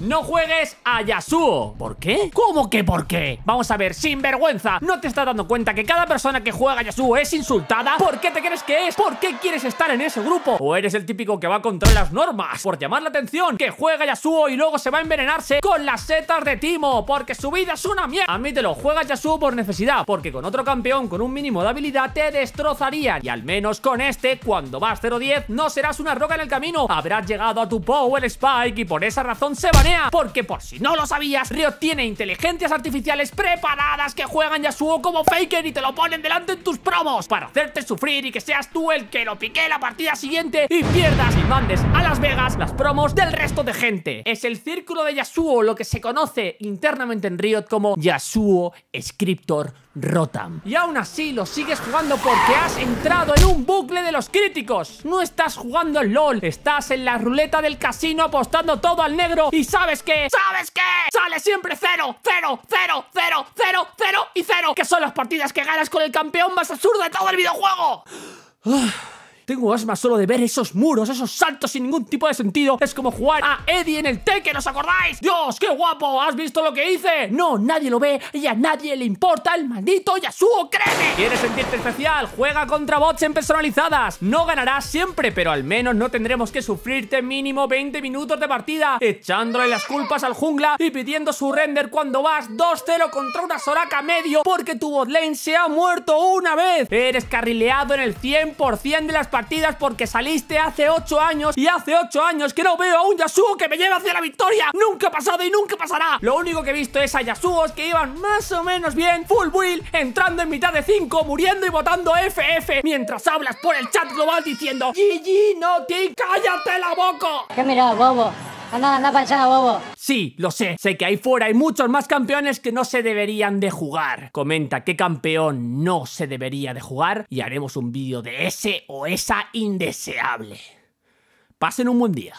No juegues a Yasuo. ¿Por qué? ¿Cómo que por qué? Vamos a ver, sin vergüenza ¿No te estás dando cuenta que cada persona que juega a Yasuo es insultada? ¿Por qué te crees que es? ¿Por qué quieres estar en ese grupo? ¿O eres el típico que va contra las normas? Por llamar la atención, que juega a Yasuo y luego se va a envenenarse con las setas de Timo, porque su vida es una mierda. Admítelo, juegas Yasuo por necesidad, porque con otro campeón con un mínimo de habilidad te destrozarían. Y al menos con este, cuando vas 0-10, no serás una roca en el camino. Habrás llegado a tu Power Spike y por esa razón se banea porque por si no lo sabías, Riot tiene inteligencias artificiales preparadas que juegan Yasuo como Faker y te lo ponen delante en tus promos para hacerte sufrir y que seas tú el que lo pique la partida siguiente y pierdas y mandes a Las Vegas las promos del resto de gente. Es el círculo de Yasuo lo que se conoce internamente en Riot como Yasuo Scriptor Rotam. Y aún así lo sigues jugando porque has entrado en un bucle de los críticos. No estás jugando en LOL, estás en la ruleta del casino apostando todo al negro ¿Y sabes qué? ¿Sabes qué? Sale siempre cero, cero, cero, cero, cero, cero y cero. Que son las partidas que ganas con el campeón más absurdo de todo el videojuego. Ah. Tengo asma solo de ver esos muros, esos saltos sin ningún tipo de sentido. Es como jugar a Eddie en el Tekken, ¿os acordáis? ¡Dios, qué guapo! ¿Has visto lo que hice? No, nadie lo ve y a nadie le importa el maldito Yasuo, créeme. ¿Quieres sentirte especial? Juega contra bots en personalizadas. No ganarás siempre, pero al menos no tendremos que sufrirte mínimo 20 minutos de partida echándole las culpas al jungla y pidiendo su render cuando vas 2-0 contra una Soraka medio porque tu botlane se ha muerto una vez. Eres carrileado en el 100% de las partidas porque saliste hace 8 años y hace 8 años que no veo a un Yasuo que me lleve hacia la victoria. Nunca ha pasado y nunca pasará. Lo único que he visto es a Yasuos que iban más o menos bien, full wheel entrando en mitad de 5, muriendo y votando FF, mientras hablas por el chat global diciendo GG, no, te cállate la boca. ¿Qué mira, bobo? Sí, lo sé. Sé que ahí fuera hay muchos más campeones que no se deberían de jugar. Comenta qué campeón no se debería de jugar y haremos un vídeo de ese o esa indeseable. Pasen un buen día.